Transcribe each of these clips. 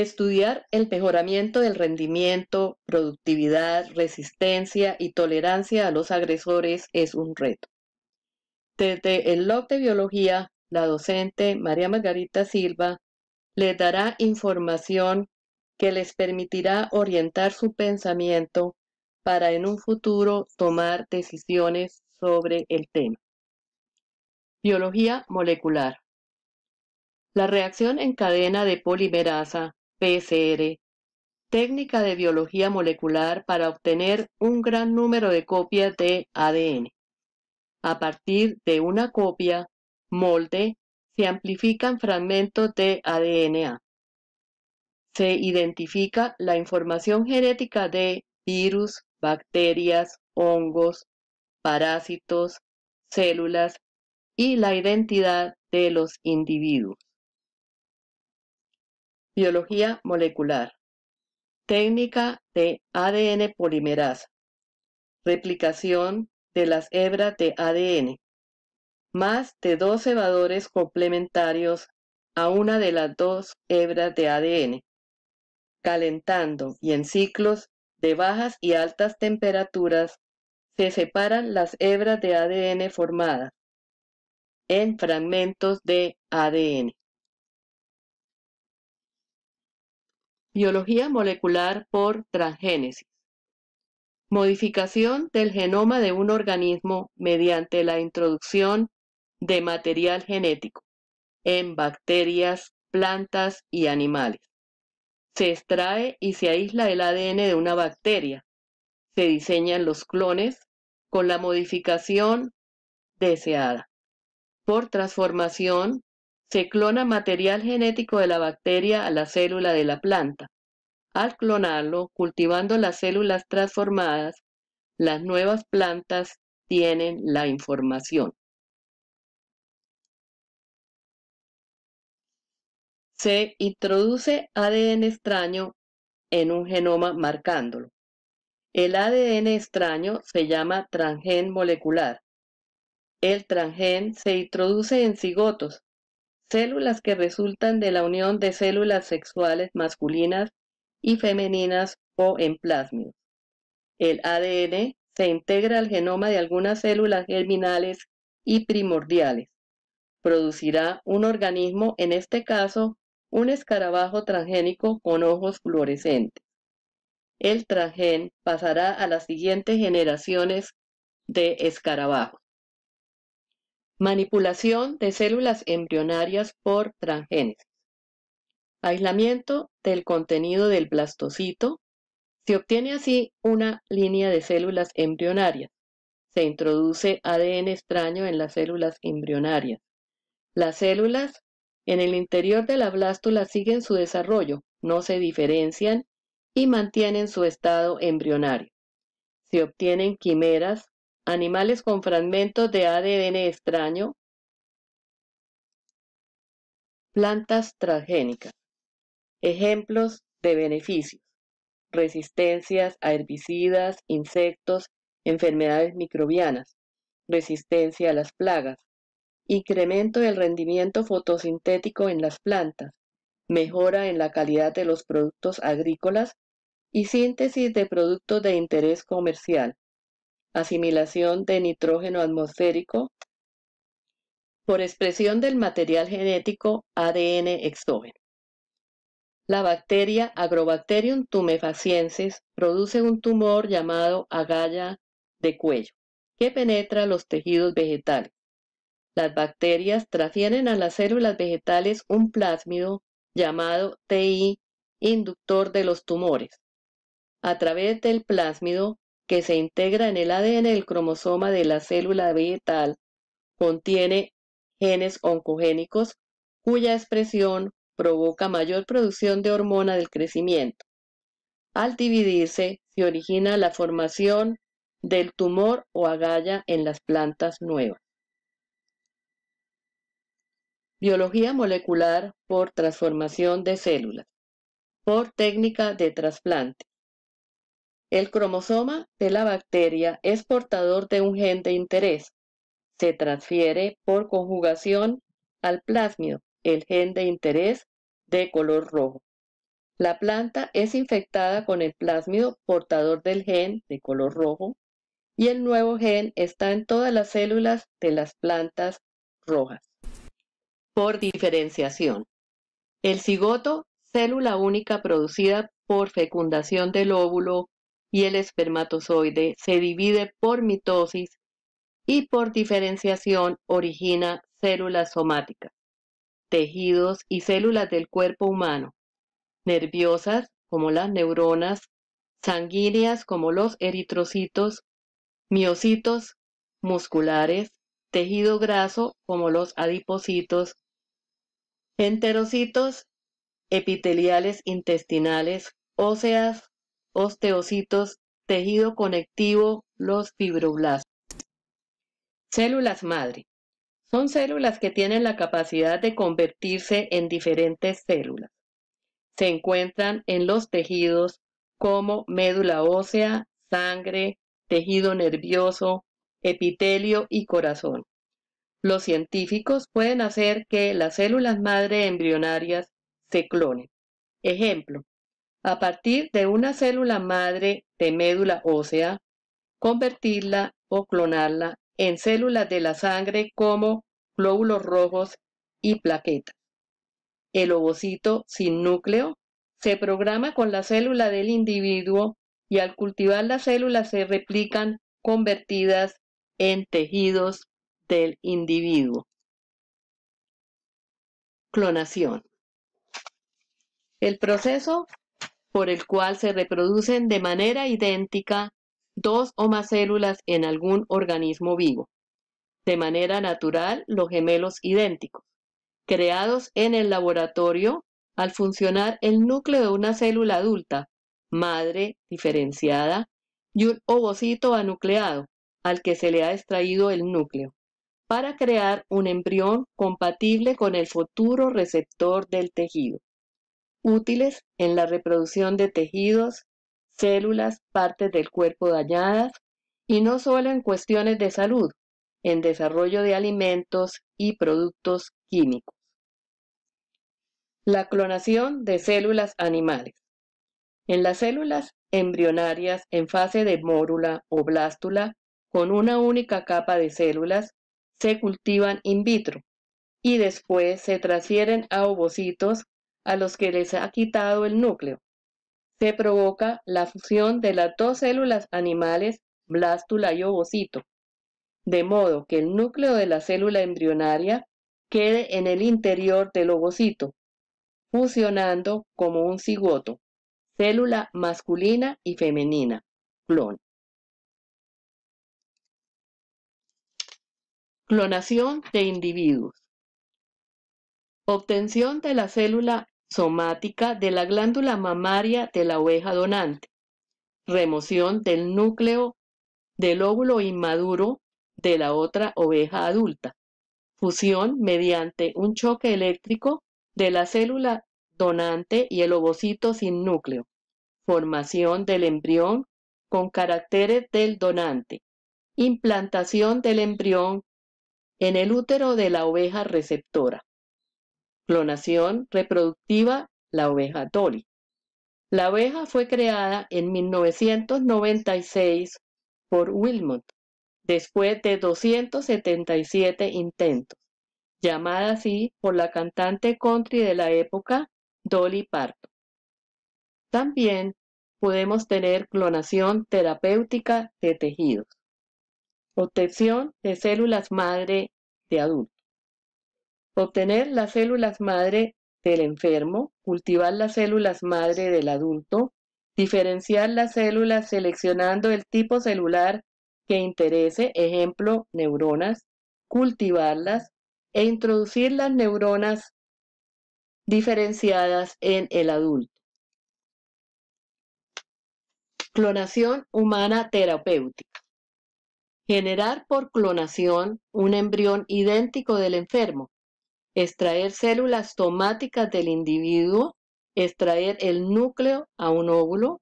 Estudiar el mejoramiento del rendimiento, productividad, resistencia y tolerancia a los agresores es un reto. Desde el log de biología, la docente María Margarita Silva les dará información que les permitirá orientar su pensamiento para en un futuro tomar decisiones sobre el tema. Biología molecular. La reacción en cadena de polimerasa PCR, técnica de biología molecular para obtener un gran número de copias de ADN. A partir de una copia, molde, se amplifican fragmentos de ADN. Se identifica la información genética de virus, bacterias, hongos, parásitos, células y la identidad de los individuos. Biología molecular. Técnica de ADN polimerasa. Replicación de las hebras de ADN. Más de dos evadores complementarios a una de las dos hebras de ADN. Calentando y en ciclos de bajas y altas temperaturas se separan las hebras de ADN formadas en fragmentos de ADN. Biología molecular por transgénesis. Modificación del genoma de un organismo mediante la introducción de material genético en bacterias, plantas y animales. Se extrae y se aísla el ADN de una bacteria. Se diseñan los clones con la modificación deseada por transformación se clona material genético de la bacteria a la célula de la planta. Al clonarlo, cultivando las células transformadas, las nuevas plantas tienen la información. Se introduce ADN extraño en un genoma marcándolo. El ADN extraño se llama transgen molecular. El transgen se introduce en cigotos células que resultan de la unión de células sexuales masculinas y femeninas o en plásmidos. El ADN se integra al genoma de algunas células germinales y primordiales. Producirá un organismo, en este caso, un escarabajo transgénico con ojos fluorescentes. El transgen pasará a las siguientes generaciones de escarabajos. Manipulación de células embrionarias por transgénesis. Aislamiento del contenido del blastocito. Se obtiene así una línea de células embrionarias. Se introduce ADN extraño en las células embrionarias. Las células en el interior de la blástula siguen su desarrollo, no se diferencian y mantienen su estado embrionario. Se obtienen quimeras Animales con fragmentos de ADN extraño. Plantas transgénicas. Ejemplos de beneficios. Resistencias a herbicidas, insectos, enfermedades microbianas. Resistencia a las plagas. Incremento del rendimiento fotosintético en las plantas. Mejora en la calidad de los productos agrícolas y síntesis de productos de interés comercial asimilación de nitrógeno atmosférico por expresión del material genético ADN exógeno. La bacteria Agrobacterium tumefaciensis produce un tumor llamado agalla de cuello, que penetra los tejidos vegetales. Las bacterias transfieren a las células vegetales un plásmido llamado TI, inductor de los tumores. A través del plásmido, que se integra en el ADN del cromosoma de la célula vegetal, contiene genes oncogénicos cuya expresión provoca mayor producción de hormona del crecimiento. Al dividirse, se origina la formación del tumor o agalla en las plantas nuevas. Biología molecular por transformación de células, por técnica de trasplante. El cromosoma de la bacteria es portador de un gen de interés. Se transfiere por conjugación al plásmido, el gen de interés de color rojo. La planta es infectada con el plásmido portador del gen de color rojo y el nuevo gen está en todas las células de las plantas rojas. Por diferenciación. El cigoto, célula única producida por fecundación del óvulo y el espermatozoide se divide por mitosis y por diferenciación origina células somáticas, tejidos y células del cuerpo humano, nerviosas como las neuronas, sanguíneas como los eritrocitos, miocitos, musculares, tejido graso como los adipocitos, enterocitos, epiteliales intestinales, óseas, osteocitos, tejido conectivo, los fibroblastos. Células madre. Son células que tienen la capacidad de convertirse en diferentes células. Se encuentran en los tejidos como médula ósea, sangre, tejido nervioso, epitelio y corazón. Los científicos pueden hacer que las células madre embrionarias se clonen. Ejemplo, a partir de una célula madre de médula ósea, convertirla o clonarla en células de la sangre como glóbulos rojos y plaquetas. El ovocito sin núcleo se programa con la célula del individuo y al cultivar las células se replican convertidas en tejidos del individuo. Clonación. El proceso por el cual se reproducen de manera idéntica dos o más células en algún organismo vivo. De manera natural, los gemelos idénticos, creados en el laboratorio al funcionar el núcleo de una célula adulta, madre diferenciada, y un ovocito anucleado, al que se le ha extraído el núcleo, para crear un embrión compatible con el futuro receptor del tejido útiles en la reproducción de tejidos, células, partes del cuerpo dañadas, y no solo en cuestiones de salud, en desarrollo de alimentos y productos químicos. La clonación de células animales. En las células embrionarias en fase de mórula o blástula, con una única capa de células, se cultivan in vitro y después se transfieren a ovocitos a los que les ha quitado el núcleo. Se provoca la fusión de las dos células animales, blástula y ovocito, de modo que el núcleo de la célula embrionaria quede en el interior del ovocito, fusionando como un cigoto, célula masculina y femenina, clon. Clonación de individuos. Obtención de la célula somática de la glándula mamaria de la oveja donante, remoción del núcleo del óvulo inmaduro de la otra oveja adulta, fusión mediante un choque eléctrico de la célula donante y el ovocito sin núcleo, formación del embrión con caracteres del donante, implantación del embrión en el útero de la oveja receptora. Clonación reproductiva, la oveja Dolly. La oveja fue creada en 1996 por Wilmot, después de 277 intentos, llamada así por la cantante country de la época, Dolly Parton. También podemos tener clonación terapéutica de tejidos, obtención de células madre de adultos obtener las células madre del enfermo, cultivar las células madre del adulto, diferenciar las células seleccionando el tipo celular que interese, ejemplo, neuronas, cultivarlas e introducir las neuronas diferenciadas en el adulto. Clonación humana terapéutica. Generar por clonación un embrión idéntico del enfermo, extraer células somáticas del individuo, extraer el núcleo a un óvulo,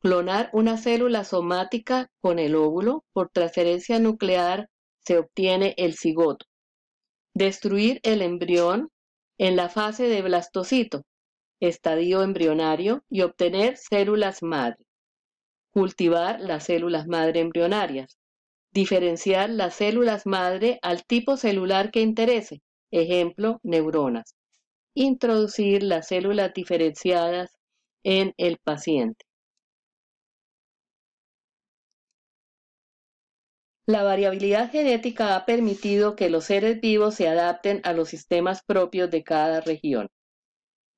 clonar una célula somática con el óvulo, por transferencia nuclear se obtiene el cigoto, destruir el embrión en la fase de blastocito, estadio embrionario, y obtener células madre, cultivar las células madre embrionarias, diferenciar las células madre al tipo celular que interese, ejemplo, neuronas. Introducir las células diferenciadas en el paciente. La variabilidad genética ha permitido que los seres vivos se adapten a los sistemas propios de cada región.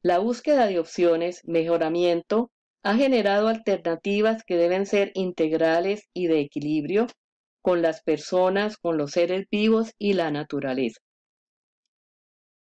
La búsqueda de opciones, mejoramiento, ha generado alternativas que deben ser integrales y de equilibrio con las personas, con los seres vivos y la naturaleza.